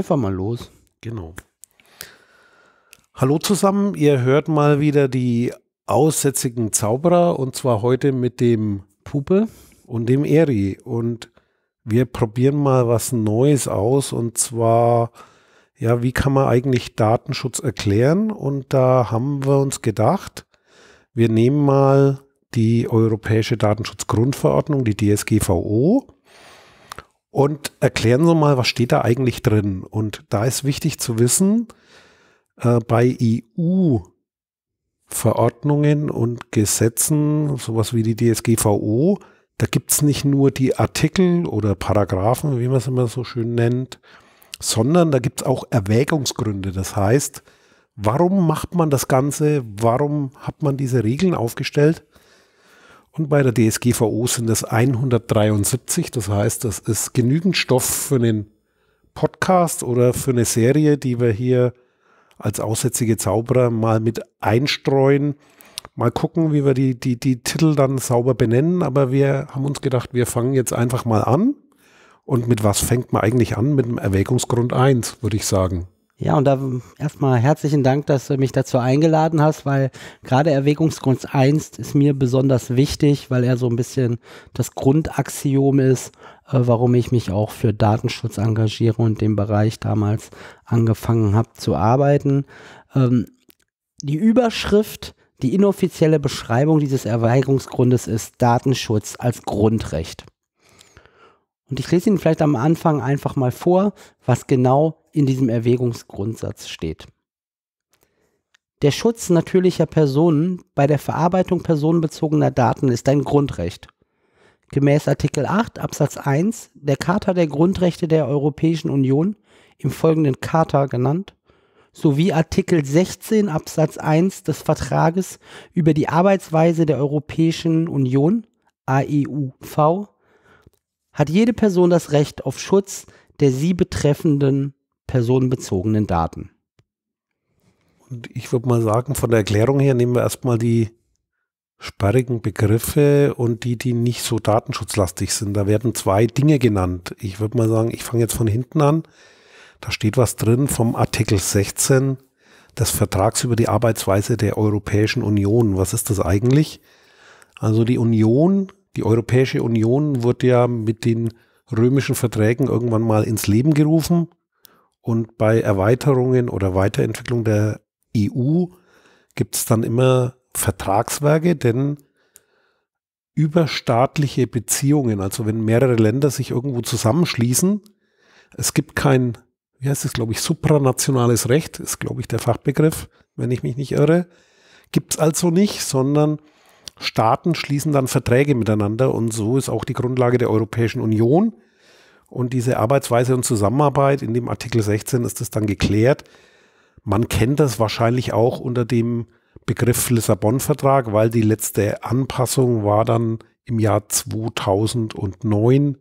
einfach mal los. Genau. Hallo zusammen, ihr hört mal wieder die aussätzigen Zauberer und zwar heute mit dem Puppe und dem Eri. Und wir probieren mal was Neues aus und zwar, ja, wie kann man eigentlich Datenschutz erklären? Und da haben wir uns gedacht, wir nehmen mal die Europäische Datenschutzgrundverordnung, die DSGVO, und erklären Sie mal, was steht da eigentlich drin? Und da ist wichtig zu wissen, äh, bei EU-Verordnungen und Gesetzen, sowas wie die DSGVO, da gibt es nicht nur die Artikel oder Paragraphen, wie man es immer so schön nennt, sondern da gibt es auch Erwägungsgründe. Das heißt, warum macht man das Ganze? Warum hat man diese Regeln aufgestellt? Und bei der DSGVO sind es 173. Das heißt, das ist genügend Stoff für einen Podcast oder für eine Serie, die wir hier als aussätzige Zauberer mal mit einstreuen. Mal gucken, wie wir die, die, die Titel dann sauber benennen. Aber wir haben uns gedacht, wir fangen jetzt einfach mal an. Und mit was fängt man eigentlich an? Mit dem Erwägungsgrund 1, würde ich sagen. Ja, und da erstmal herzlichen Dank, dass du mich dazu eingeladen hast, weil gerade Erwägungsgrund 1 ist mir besonders wichtig, weil er so ein bisschen das Grundaxiom ist, äh, warum ich mich auch für Datenschutz engagiere und den Bereich damals angefangen habe zu arbeiten. Ähm, die Überschrift, die inoffizielle Beschreibung dieses Erwägungsgrundes ist Datenschutz als Grundrecht. Und ich lese Ihnen vielleicht am Anfang einfach mal vor, was genau in diesem Erwägungsgrundsatz steht. Der Schutz natürlicher Personen bei der Verarbeitung personenbezogener Daten ist ein Grundrecht. Gemäß Artikel 8 Absatz 1 der Charta der Grundrechte der Europäischen Union, im folgenden Charta genannt, sowie Artikel 16 Absatz 1 des Vertrages über die Arbeitsweise der Europäischen Union AEUV hat jede Person das Recht auf Schutz der sie betreffenden personenbezogenen Daten. Und ich würde mal sagen, von der Erklärung her nehmen wir erstmal die sperrigen Begriffe und die, die nicht so datenschutzlastig sind. Da werden zwei Dinge genannt. Ich würde mal sagen, ich fange jetzt von hinten an. Da steht was drin vom Artikel 16 des Vertrags über die Arbeitsweise der Europäischen Union. Was ist das eigentlich? Also die Union die Europäische Union wurde ja mit den römischen Verträgen irgendwann mal ins Leben gerufen und bei Erweiterungen oder Weiterentwicklung der EU gibt es dann immer Vertragswerke, denn überstaatliche Beziehungen, also wenn mehrere Länder sich irgendwo zusammenschließen, es gibt kein, wie heißt es, glaube ich, supranationales Recht, ist, glaube ich, der Fachbegriff, wenn ich mich nicht irre, gibt es also nicht, sondern Staaten schließen dann Verträge miteinander und so ist auch die Grundlage der Europäischen Union. Und diese Arbeitsweise und Zusammenarbeit in dem Artikel 16 ist das dann geklärt. Man kennt das wahrscheinlich auch unter dem Begriff Lissabon-Vertrag, weil die letzte Anpassung war dann im Jahr 2009.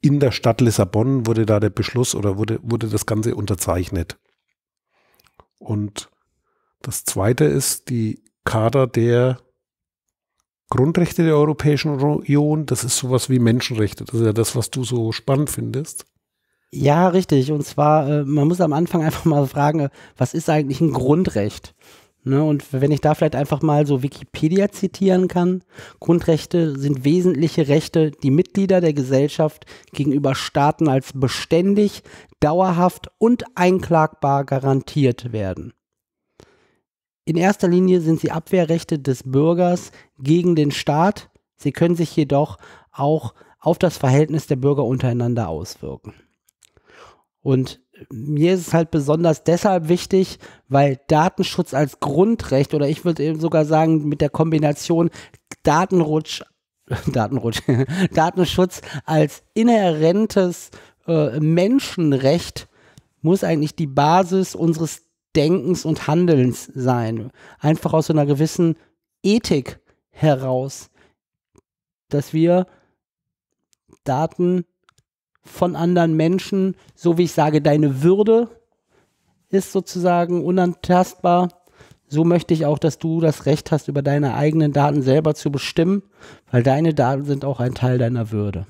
In der Stadt Lissabon wurde da der Beschluss oder wurde, wurde das Ganze unterzeichnet. Und das zweite ist die Kader der Grundrechte der Europäischen Union, das ist sowas wie Menschenrechte. Das ist ja das, was du so spannend findest. Ja, richtig. Und zwar, äh, man muss am Anfang einfach mal fragen, äh, was ist eigentlich ein Grundrecht? Ne, und wenn ich da vielleicht einfach mal so Wikipedia zitieren kann, Grundrechte sind wesentliche Rechte, die Mitglieder der Gesellschaft gegenüber Staaten als beständig, dauerhaft und einklagbar garantiert werden. In erster Linie sind sie Abwehrrechte des Bürgers gegen den Staat. Sie können sich jedoch auch auf das Verhältnis der Bürger untereinander auswirken. Und mir ist es halt besonders deshalb wichtig, weil Datenschutz als Grundrecht oder ich würde eben sogar sagen mit der Kombination Datenrutsch, Datenrutsch, Datenschutz als inhärentes äh, Menschenrecht muss eigentlich die Basis unseres Denkens und Handelns sein. Einfach aus so einer gewissen Ethik heraus, dass wir Daten von anderen Menschen, so wie ich sage, deine Würde ist sozusagen unantastbar. So möchte ich auch, dass du das Recht hast, über deine eigenen Daten selber zu bestimmen, weil deine Daten sind auch ein Teil deiner Würde.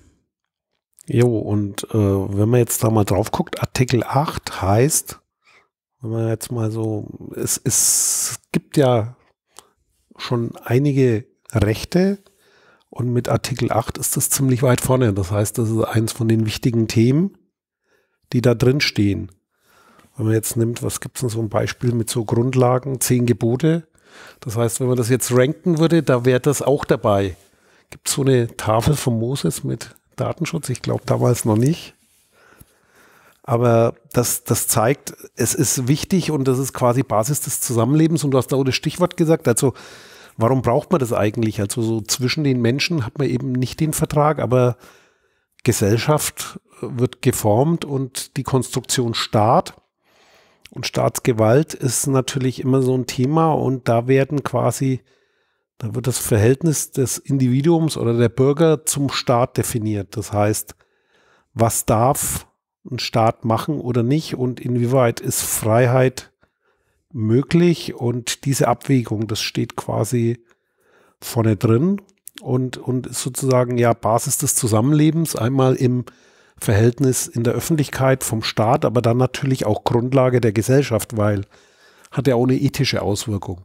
Jo, und äh, wenn man jetzt da mal drauf guckt, Artikel 8 heißt, wenn man jetzt mal so, es, es gibt ja schon einige Rechte und mit Artikel 8 ist das ziemlich weit vorne. Das heißt, das ist eins von den wichtigen Themen, die da drin stehen. Wenn man jetzt nimmt, was gibt es denn so ein Beispiel mit so Grundlagen, zehn Gebote. Das heißt, wenn man das jetzt ranken würde, da wäre das auch dabei. Gibt es so eine Tafel von Moses mit Datenschutz? Ich glaube damals noch nicht. Aber das, das zeigt, es ist wichtig und das ist quasi Basis des Zusammenlebens. Und du hast da auch das Stichwort gesagt. Also, warum braucht man das eigentlich? Also, so zwischen den Menschen hat man eben nicht den Vertrag, aber Gesellschaft wird geformt und die Konstruktion Staat und Staatsgewalt ist natürlich immer so ein Thema und da werden quasi, da wird das Verhältnis des Individuums oder der Bürger zum Staat definiert. Das heißt, was darf einen Staat machen oder nicht und inwieweit ist Freiheit möglich und diese Abwägung, das steht quasi vorne drin und, und ist sozusagen ja Basis des Zusammenlebens, einmal im Verhältnis in der Öffentlichkeit vom Staat, aber dann natürlich auch Grundlage der Gesellschaft, weil hat ja auch eine ethische Auswirkung.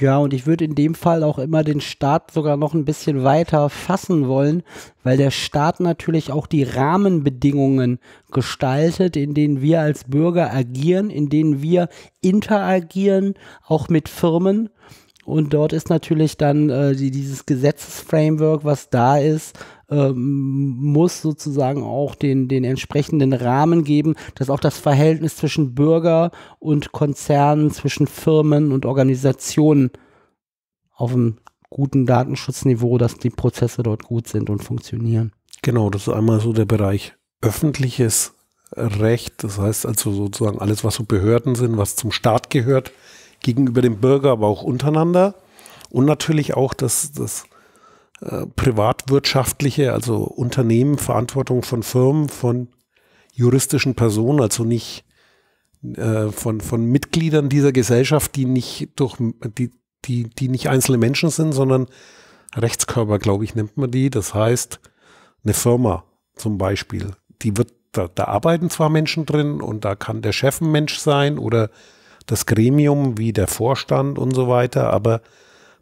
Ja, und ich würde in dem Fall auch immer den Staat sogar noch ein bisschen weiter fassen wollen, weil der Staat natürlich auch die Rahmenbedingungen gestaltet, in denen wir als Bürger agieren, in denen wir interagieren, auch mit Firmen. Und dort ist natürlich dann äh, die, dieses Gesetzesframework, was da ist, ähm, muss sozusagen auch den, den entsprechenden Rahmen geben, dass auch das Verhältnis zwischen Bürger und Konzernen, zwischen Firmen und Organisationen auf einem guten Datenschutzniveau, dass die Prozesse dort gut sind und funktionieren. Genau, das ist einmal so der Bereich öffentliches Recht, das heißt also sozusagen alles, was so Behörden sind, was zum Staat gehört, gegenüber dem Bürger, aber auch untereinander. Und natürlich auch das, das äh, privatwirtschaftliche, also Unternehmen, Verantwortung von Firmen, von juristischen Personen, also nicht äh, von, von Mitgliedern dieser Gesellschaft, die nicht durch die, die, die nicht einzelne Menschen sind, sondern Rechtskörper, glaube ich, nennt man die. Das heißt, eine Firma zum Beispiel, die wird, da, da arbeiten zwar Menschen drin und da kann der Chef ein Mensch sein oder das Gremium wie der Vorstand und so weiter, aber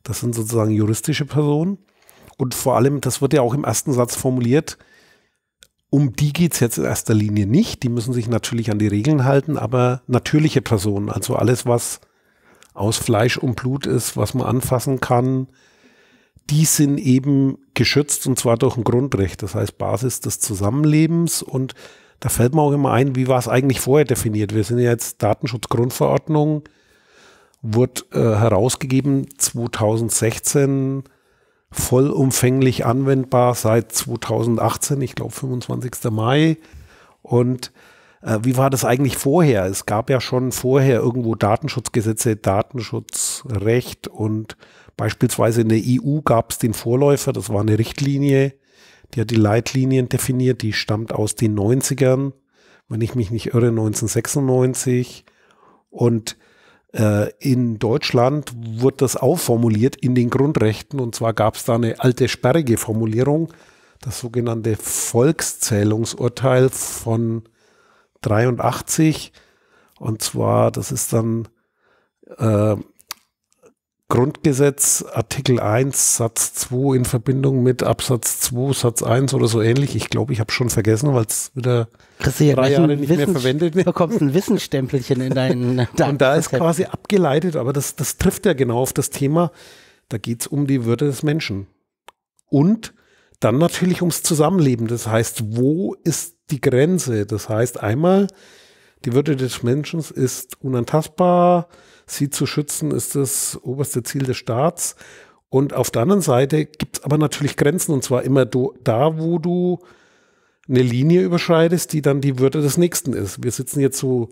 das sind sozusagen juristische Personen. Und vor allem, das wird ja auch im ersten Satz formuliert, um die geht es jetzt in erster Linie nicht. Die müssen sich natürlich an die Regeln halten, aber natürliche Personen, also alles, was aus Fleisch und Blut ist, was man anfassen kann, die sind eben geschützt und zwar durch ein Grundrecht, das heißt Basis des Zusammenlebens. Und da fällt mir auch immer ein, wie war es eigentlich vorher definiert? Wir sind ja jetzt Datenschutzgrundverordnung, wurde äh, herausgegeben 2016 vollumfänglich anwendbar seit 2018, ich glaube 25. Mai. Und äh, wie war das eigentlich vorher? Es gab ja schon vorher irgendwo Datenschutzgesetze, Datenschutzrecht und beispielsweise in der EU gab es den Vorläufer, das war eine Richtlinie, die hat die Leitlinien definiert, die stammt aus den 90ern, wenn ich mich nicht irre, 1996. Und äh, in Deutschland wurde das aufformuliert in den Grundrechten und zwar gab es da eine alte sperrige Formulierung, das sogenannte Volkszählungsurteil von 83 und zwar, das ist dann äh, Grundgesetz Artikel 1 Satz 2 in Verbindung mit Absatz 2 Satz 1 oder so ähnlich. Ich glaube, ich habe schon vergessen, weil es wieder Christi, drei Jahre nicht Wissen, mehr verwendet wird. Du bekommst ein Wissensstempelchen in deinen Daten. Und da ist quasi abgeleitet, aber das, das trifft ja genau auf das Thema. Da geht es um die Würde des Menschen. Und dann natürlich ums Zusammenleben. Das heißt, wo ist die Grenze? Das heißt, einmal, die Würde des Menschen ist unantastbar, Sie zu schützen ist das oberste Ziel des Staats. Und auf der anderen Seite gibt es aber natürlich Grenzen, und zwar immer do, da, wo du eine Linie überschreitest, die dann die Würde des Nächsten ist. Wir sitzen jetzt so,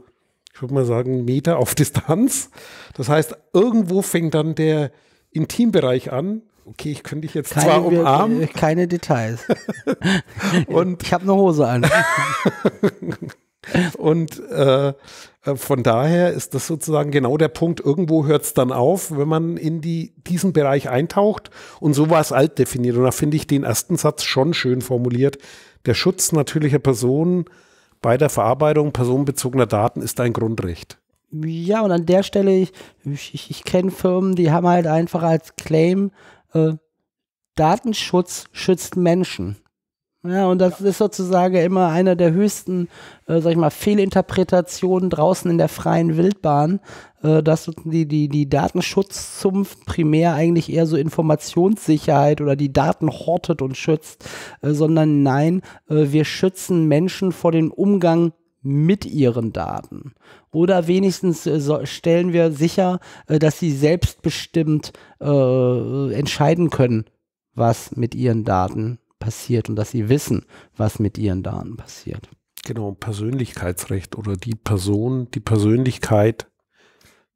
ich würde mal sagen, Meter auf Distanz. Das heißt, irgendwo fängt dann der Intimbereich an. Okay, ich könnte dich jetzt keine, zwar umarmen. Äh, keine Details. und ich habe eine Hose an. Und äh, von daher ist das sozusagen genau der Punkt, irgendwo hört es dann auf, wenn man in die, diesen Bereich eintaucht. Und so war es alt definiert. Und da finde ich den ersten Satz schon schön formuliert. Der Schutz natürlicher Personen bei der Verarbeitung personenbezogener Daten ist ein Grundrecht. Ja, und an der Stelle, ich, ich, ich kenne Firmen, die haben halt einfach als Claim, äh, Datenschutz schützt Menschen. Ja, und das ja. ist sozusagen immer einer der höchsten, äh, sag ich mal, Fehlinterpretationen draußen in der freien Wildbahn, äh, dass die, die, die Datenschutzzunft primär eigentlich eher so Informationssicherheit oder die Daten hortet und schützt, äh, sondern nein, äh, wir schützen Menschen vor dem Umgang mit ihren Daten. Oder wenigstens äh, so stellen wir sicher, äh, dass sie selbstbestimmt entscheiden können, was mit ihren Daten passiert passiert und dass sie wissen, was mit ihren Daten passiert. Genau, Persönlichkeitsrecht oder die Person, die Persönlichkeit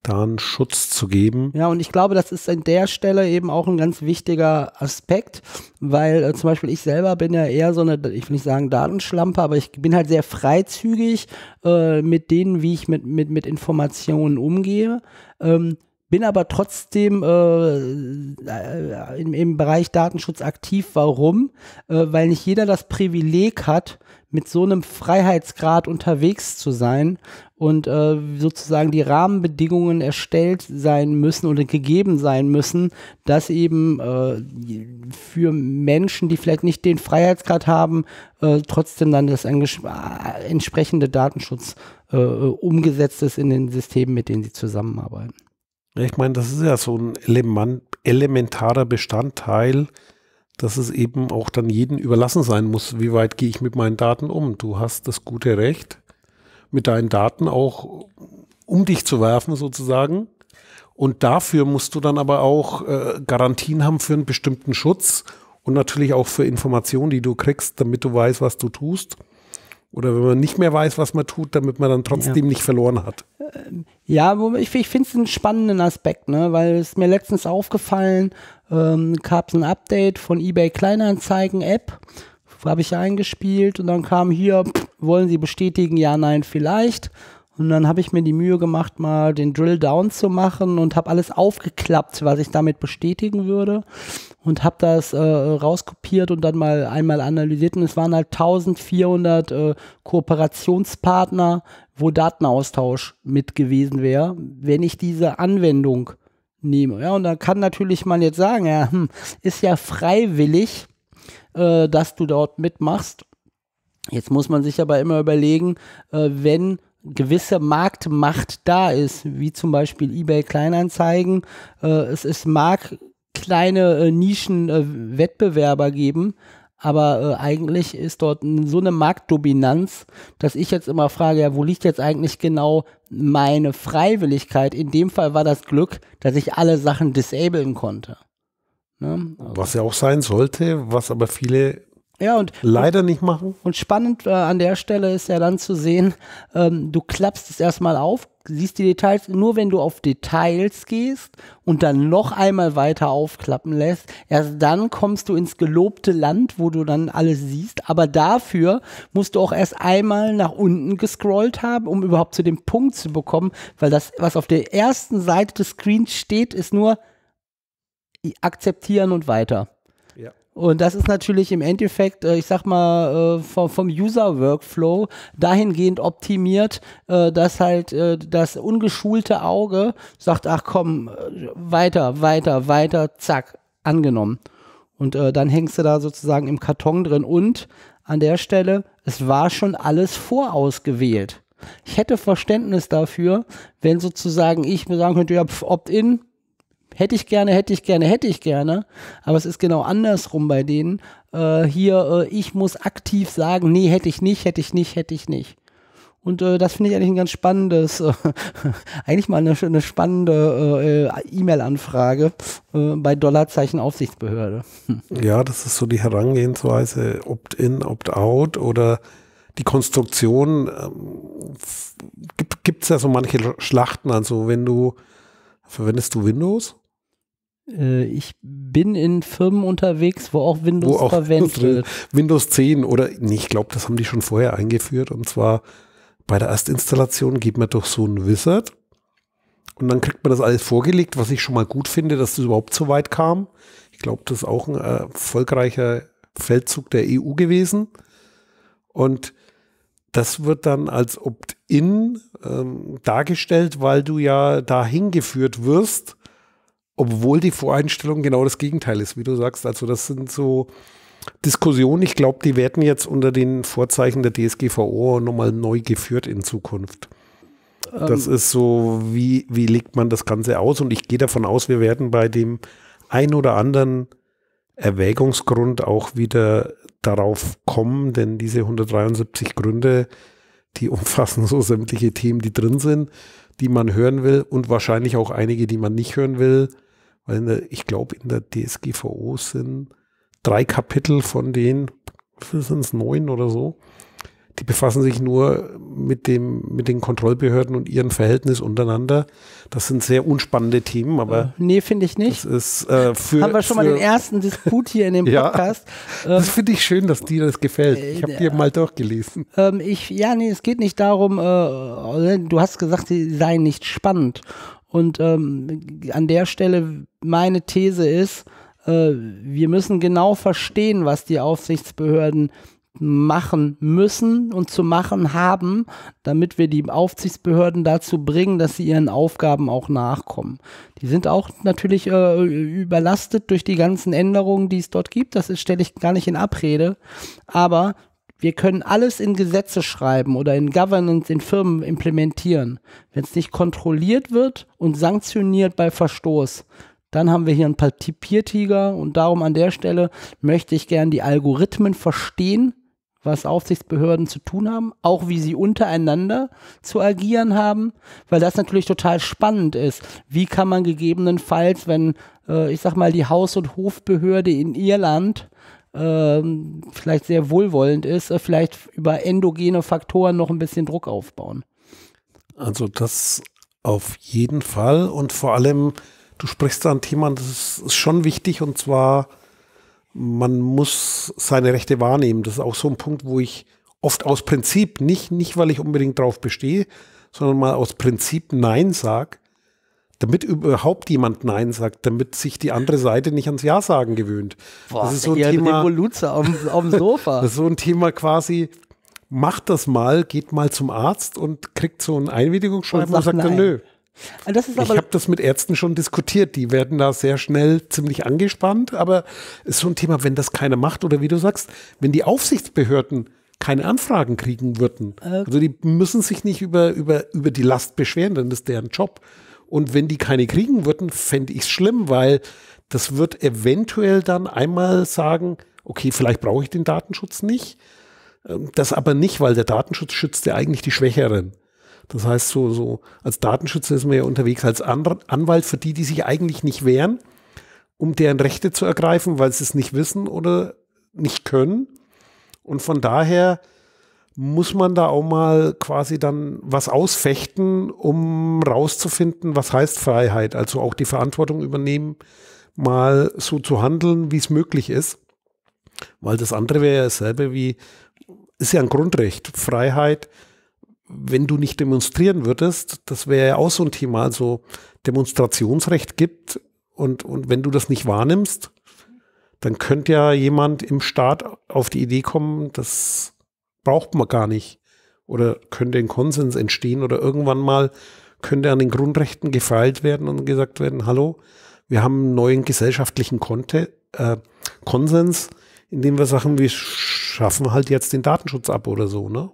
dann Schutz zu geben. Ja, und ich glaube, das ist an der Stelle eben auch ein ganz wichtiger Aspekt, weil äh, zum Beispiel ich selber bin ja eher so eine, ich will nicht sagen Datenschlampe, aber ich bin halt sehr freizügig äh, mit denen, wie ich mit, mit, mit Informationen umgehe. Ähm, bin aber trotzdem äh, äh, im, im, Bereich Datenschutz aktiv. Warum? Äh, weil nicht jeder das Privileg hat, mit so einem Freiheitsgrad unterwegs zu sein und äh, sozusagen die Rahmenbedingungen erstellt sein müssen oder gegeben sein müssen, dass eben äh, für Menschen, die vielleicht nicht den Freiheitsgrad haben, äh, trotzdem dann das äh, entsprechende Datenschutz äh, umgesetzt ist in den Systemen, mit denen sie zusammenarbeiten. Ich meine, das ist ja so ein Element, elementarer Bestandteil, dass es eben auch dann jedem überlassen sein muss, wie weit gehe ich mit meinen Daten um. Du hast das gute Recht, mit deinen Daten auch um dich zu werfen sozusagen. Und dafür musst du dann aber auch äh, Garantien haben für einen bestimmten Schutz und natürlich auch für Informationen, die du kriegst, damit du weißt, was du tust. Oder wenn man nicht mehr weiß, was man tut, damit man dann trotzdem ja. nicht verloren hat. Ähm, ja, ich, ich finde es einen spannenden Aspekt, ne? weil es mir letztens aufgefallen, ähm, gab es ein Update von eBay Kleinanzeigen App, habe ich eingespielt und dann kam hier, pff, wollen Sie bestätigen, ja, nein, vielleicht. Und dann habe ich mir die Mühe gemacht, mal den Drill Down zu machen und habe alles aufgeklappt, was ich damit bestätigen würde. Und habe das äh, rauskopiert und dann mal einmal analysiert. Und es waren halt 1400 äh, Kooperationspartner, wo Datenaustausch mit gewesen wäre, wenn ich diese Anwendung nehme. Ja, und da kann natürlich man jetzt sagen, ja, hm, ist ja freiwillig, äh, dass du dort mitmachst. Jetzt muss man sich aber immer überlegen, äh, wenn gewisse Marktmacht da ist, wie zum Beispiel eBay Kleinanzeigen. Äh, es, es mag kleine äh, Nischenwettbewerber äh, geben, aber äh, eigentlich ist dort so eine Marktdominanz, dass ich jetzt immer frage, ja, wo liegt jetzt eigentlich genau meine Freiwilligkeit? In dem Fall war das Glück, dass ich alle Sachen disablen konnte. Ne? Also. Was ja auch sein sollte, was aber viele ja, und leider nicht machen. Und spannend äh, an der Stelle ist ja dann zu sehen, ähm, du klappst es erstmal auf, siehst die Details, nur wenn du auf Details gehst und dann noch einmal weiter aufklappen lässt, erst dann kommst du ins gelobte Land, wo du dann alles siehst, aber dafür musst du auch erst einmal nach unten gescrollt haben, um überhaupt zu dem Punkt zu bekommen, weil das, was auf der ersten Seite des Screens steht, ist nur akzeptieren und weiter. Und das ist natürlich im Endeffekt, äh, ich sag mal, äh, vom User-Workflow dahingehend optimiert, äh, dass halt das ungeschulte Auge sagt, ach komm, weiter, weiter, weiter, zack, angenommen. Und dann hängst du da sozusagen im Karton drin. Und an der Stelle, es war schon alles vorausgewählt. Ich hätte Verständnis dafür, wenn sozusagen ich mir sagen könnte, ja, Opt-in, hätte ich gerne, hätte ich gerne, hätte ich gerne. Aber es ist genau andersrum bei denen. Äh, hier, äh, ich muss aktiv sagen, nee, hätte ich nicht, hätte ich nicht, hätte ich nicht. Und äh, das finde ich eigentlich ein ganz spannendes, äh, eigentlich mal eine, eine spannende äh, E-Mail-Anfrage äh, bei Dollarzeichen Aufsichtsbehörde. Hm. Ja, das ist so die Herangehensweise, Opt-in, Opt-out oder die Konstruktion. Ähm, gibt es ja so manche Schlachten, also wenn du Verwendest du Windows? Äh, ich bin in Firmen unterwegs, wo auch Windows wo auch verwendet wird. Windows 10 oder, nee, ich glaube, das haben die schon vorher eingeführt. Und zwar bei der Erstinstallation geht man durch so ein Wizard und dann kriegt man das alles vorgelegt, was ich schon mal gut finde, dass das überhaupt so weit kam. Ich glaube, das ist auch ein äh, erfolgreicher Feldzug der EU gewesen. Und das wird dann als Opt-in ähm, dargestellt, weil du ja dahin geführt wirst obwohl die Voreinstellung genau das Gegenteil ist, wie du sagst. Also das sind so Diskussionen, ich glaube, die werden jetzt unter den Vorzeichen der DSGVO nochmal neu geführt in Zukunft. Ähm das ist so, wie, wie legt man das Ganze aus? Und ich gehe davon aus, wir werden bei dem ein oder anderen Erwägungsgrund auch wieder darauf kommen, denn diese 173 Gründe, die umfassen so sämtliche Themen, die drin sind, die man hören will und wahrscheinlich auch einige, die man nicht hören will. Weil der, ich glaube, in der DSGVO sind drei Kapitel von den, sind es neun oder so, die befassen sich nur mit dem, mit den Kontrollbehörden und ihrem Verhältnis untereinander. Das sind sehr unspannende Themen, aber. Äh, nee, finde ich nicht. Das ist, äh, für, Haben wir schon für, mal den ersten Disput hier in dem Podcast. ja, ähm, das finde ich schön, dass dir das gefällt. Äh, ich habe äh, dir mal durchgelesen. Ähm, ich, ja, nee, es geht nicht darum, äh, du hast gesagt, sie seien nicht spannend. Und ähm, an der Stelle meine These ist, äh, wir müssen genau verstehen, was die Aufsichtsbehörden machen müssen und zu machen haben, damit wir die Aufsichtsbehörden dazu bringen, dass sie ihren Aufgaben auch nachkommen. Die sind auch natürlich äh, überlastet durch die ganzen Änderungen, die es dort gibt. Das stelle ich gar nicht in Abrede. Aber wir können alles in Gesetze schreiben oder in Governance in Firmen implementieren. Wenn es nicht kontrolliert wird und sanktioniert bei Verstoß, dann haben wir hier einen Papiertiger und darum an der Stelle möchte ich gern die Algorithmen verstehen, was Aufsichtsbehörden zu tun haben, auch wie sie untereinander zu agieren haben, weil das natürlich total spannend ist. Wie kann man gegebenenfalls, wenn, äh, ich sag mal, die Haus- und Hofbehörde in Irland ähm, vielleicht sehr wohlwollend ist, äh, vielleicht über endogene Faktoren noch ein bisschen Druck aufbauen. Also das auf jeden Fall und vor allem, du sprichst da ein Thema, das ist schon wichtig und zwar, man muss seine Rechte wahrnehmen. Das ist auch so ein Punkt, wo ich oft aus Prinzip, nicht, nicht weil ich unbedingt drauf bestehe, sondern mal aus Prinzip Nein sage, damit überhaupt jemand Nein sagt, damit sich die andere Seite nicht ans Ja sagen gewöhnt. Boah, das ist so ein Thema. Revoluzer auf, auf dem Sofa. das ist so ein Thema quasi, macht das mal, geht mal zum Arzt und kriegt so ein Einwilligungsschreiben und sagt, und sagt dann nö. ich habe das mit Ärzten schon diskutiert, die werden da sehr schnell ziemlich angespannt, aber ist so ein Thema, wenn das keiner macht oder wie du sagst, wenn die Aufsichtsbehörden keine Anfragen kriegen würden. Okay. Also die müssen sich nicht über, über, über die Last beschweren, denn das ist deren Job. Und wenn die keine kriegen würden, fände ich es schlimm, weil das wird eventuell dann einmal sagen, okay, vielleicht brauche ich den Datenschutz nicht. Ähm, das aber nicht, weil der Datenschutz schützt ja eigentlich die Schwächeren. Das heißt, so, so als Datenschützer ist man ja unterwegs, als Anwalt für die, die sich eigentlich nicht wehren, um deren Rechte zu ergreifen, weil sie es nicht wissen oder nicht können. Und von daher muss man da auch mal quasi dann was ausfechten, um rauszufinden, was heißt Freiheit, also auch die Verantwortung übernehmen, mal so zu handeln, wie es möglich ist. Weil das andere wäre ja dasselbe wie, ist ja ein Grundrecht, Freiheit, wenn du nicht demonstrieren würdest, das wäre ja auch so ein Thema, also Demonstrationsrecht gibt und, und wenn du das nicht wahrnimmst, dann könnte ja jemand im Staat auf die Idee kommen, dass braucht man gar nicht. Oder könnte ein Konsens entstehen oder irgendwann mal könnte an den Grundrechten gefeilt werden und gesagt werden, hallo, wir haben einen neuen gesellschaftlichen Konte, äh, Konsens, indem wir sagen, wir schaffen halt jetzt den Datenschutz ab oder so, ne?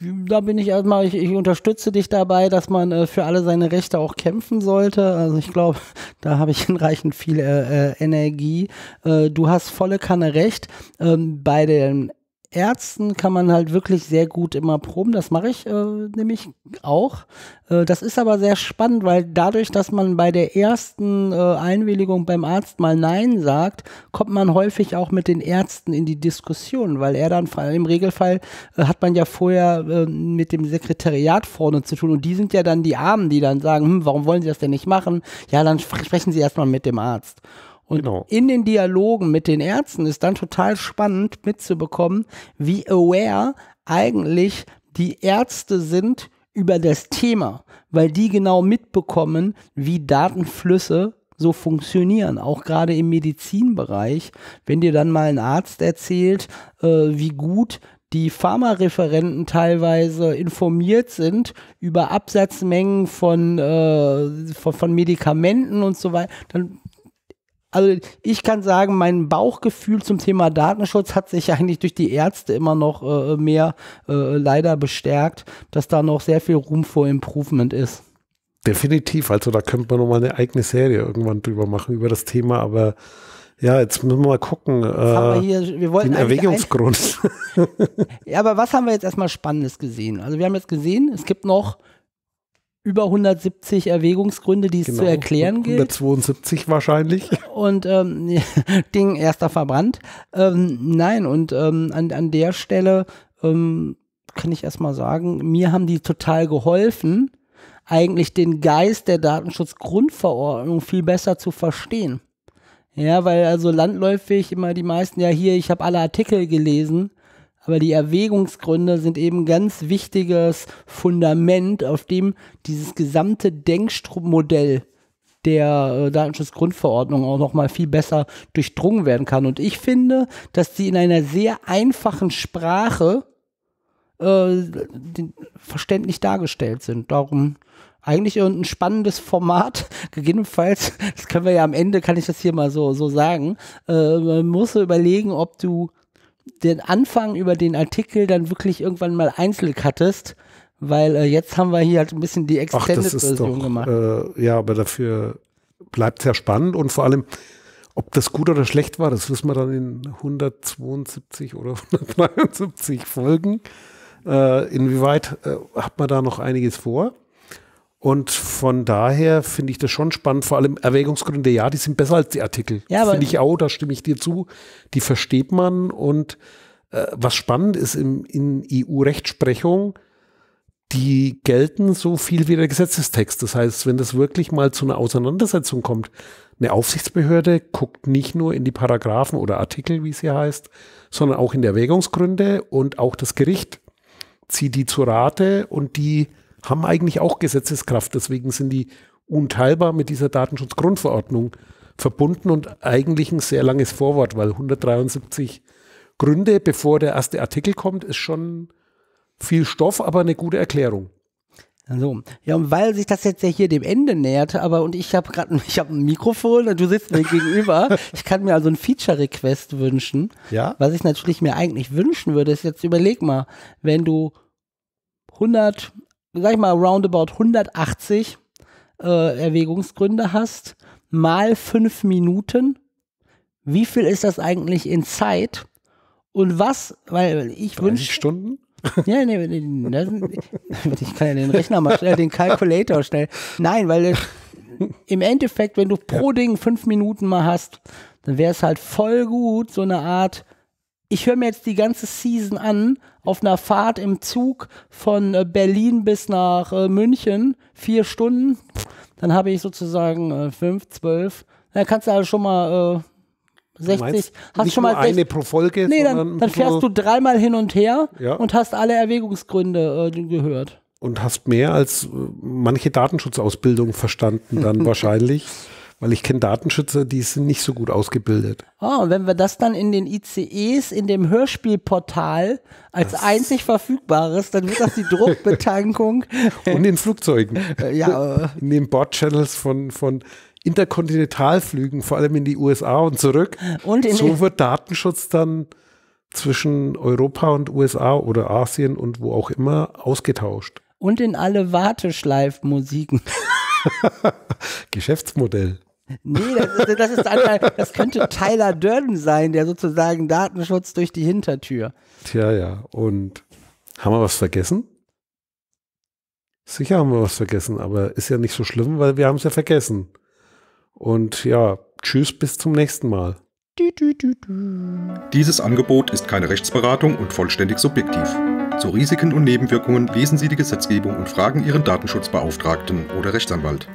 da bin ich erstmal, ich, ich unterstütze dich dabei, dass man äh, für alle seine Rechte auch kämpfen sollte. Also ich glaube, da habe ich hinreichend viel äh, äh, Energie. Äh, du hast volle Kanne recht. Ähm, bei den Ärzten kann man halt wirklich sehr gut immer proben. Das mache ich äh, nämlich auch. Äh, das ist aber sehr spannend, weil dadurch, dass man bei der ersten äh, Einwilligung beim Arzt mal Nein sagt, kommt man häufig auch mit den Ärzten in die Diskussion, weil er dann im Regelfall äh, hat man ja vorher ähm, mit dem Sekretariat vorne zu tun und die sind ja dann die Armen, die dann sagen, hm, warum wollen Sie das denn nicht machen? Ja, dann sprechen Sie erstmal mit dem Arzt. Und genau. in den Dialogen mit den Ärzten ist dann total spannend mitzubekommen, wie aware eigentlich die Ärzte sind über das Thema, weil die genau mitbekommen, wie Datenflüsse so funktionieren, auch gerade im Medizinbereich. Wenn dir dann mal ein Arzt erzählt, äh, wie gut die Pharmareferenten teilweise informiert sind über Absatzmengen von, äh, von, von, Medikamenten und so weiter, dann also ich kann sagen, mein Bauchgefühl zum Thema Datenschutz hat sich eigentlich durch die Ärzte immer noch äh, mehr äh, leider bestärkt, dass da noch sehr viel Room for Improvement ist. Definitiv, also da könnte man nochmal eine eigene Serie irgendwann drüber machen, über das Thema, aber ja, jetzt müssen wir mal gucken. Äh, wir hier, wir den Erwägungsgrund. ja, aber was haben wir jetzt erstmal Spannendes gesehen? Also wir haben jetzt gesehen, es gibt noch über 170 Erwägungsgründe, die es genau, zu erklären 172 gilt. 172 wahrscheinlich. Und ähm, Ding erster verbrannt. Ähm, nein, und ähm, an, an der Stelle ähm, kann ich erstmal sagen, mir haben die total geholfen, eigentlich den Geist der Datenschutzgrundverordnung viel besser zu verstehen. Ja, weil also landläufig immer die meisten, ja hier, ich habe alle Artikel gelesen, aber die Erwägungsgründe sind eben ganz wichtiges Fundament, auf dem dieses gesamte Denkmodell der äh, Datenschutzgrundverordnung auch noch mal viel besser durchdrungen werden kann. Und ich finde, dass sie in einer sehr einfachen Sprache äh, verständlich dargestellt sind. Darum eigentlich irgendein spannendes Format, gegebenenfalls, das können wir ja am Ende, kann ich das hier mal so, so sagen, äh, man muss überlegen, ob du den Anfang über den Artikel dann wirklich irgendwann mal einzeln cuttest, weil äh, jetzt haben wir hier halt ein bisschen die Extended-Version gemacht. Äh, ja, aber dafür bleibt es ja spannend und vor allem, ob das gut oder schlecht war, das wissen wir dann in 172 oder 173 Folgen. Äh, inwieweit äh, hat man da noch einiges vor? Und von daher finde ich das schon spannend, vor allem Erwägungsgründe, ja, die sind besser als die Artikel. Ja, finde ich auch, da stimme ich dir zu. Die versteht man und äh, was spannend ist im, in EU-Rechtsprechung, die gelten so viel wie der Gesetzestext. Das heißt, wenn das wirklich mal zu einer Auseinandersetzung kommt, eine Aufsichtsbehörde guckt nicht nur in die Paragraphen oder Artikel, wie es hier heißt, sondern auch in die Erwägungsgründe und auch das Gericht zieht die zu Rate und die haben eigentlich auch Gesetzeskraft. Deswegen sind die unteilbar mit dieser Datenschutzgrundverordnung verbunden und eigentlich ein sehr langes Vorwort, weil 173 Gründe, bevor der erste Artikel kommt, ist schon viel Stoff, aber eine gute Erklärung. Also, ja, und weil sich das jetzt ja hier dem Ende nähert, aber und ich habe gerade, ich ein Mikrofon und du sitzt mir gegenüber. Ich kann mir also ein Feature-Request wünschen. Ja. Was ich natürlich mir eigentlich wünschen würde, ist jetzt überleg mal, wenn du 100 sag ich mal, roundabout 180 äh, Erwägungsgründe hast, mal fünf Minuten, wie viel ist das eigentlich in Zeit? Und was, weil ich wünsche. Stunden? Ja, nee, nee, ich kann ja den Rechner mal schnell, den Calculator schnell. Nein, weil im Endeffekt, wenn du pro Ding fünf Minuten mal hast, dann wäre es halt voll gut, so eine Art ich höre mir jetzt die ganze Season an, auf einer Fahrt im Zug von äh, Berlin bis nach äh, München, vier Stunden, dann habe ich sozusagen äh, fünf, zwölf, dann kannst du also schon mal 60, meinst, hast schon mal eine pro Folge. Nee, dann, dann fährst du dreimal hin und her ja. und hast alle Erwägungsgründe äh, gehört. Und hast mehr als manche Datenschutzausbildung verstanden dann wahrscheinlich. Weil ich kenne Datenschützer, die sind nicht so gut ausgebildet. Oh, und wenn wir das dann in den ICEs, in dem Hörspielportal als das einzig verfügbares, dann wird das die Druckbetankung. und in Flugzeugen. Äh, ja. In den Bordchannels von, von Interkontinentalflügen, vor allem in die USA und zurück. Und so wird Datenschutz dann zwischen Europa und USA oder Asien und wo auch immer ausgetauscht. Und in alle Warteschleifmusiken. Geschäftsmodell. Nee, das, das ist dann, das könnte Tyler Durden sein, der sozusagen Datenschutz durch die Hintertür. Tja, ja. Und haben wir was vergessen? Sicher haben wir was vergessen, aber ist ja nicht so schlimm, weil wir haben es ja vergessen. Und ja, tschüss, bis zum nächsten Mal. Dieses Angebot ist keine Rechtsberatung und vollständig subjektiv. Zu Risiken und Nebenwirkungen lesen Sie die Gesetzgebung und fragen Ihren Datenschutzbeauftragten oder Rechtsanwalt.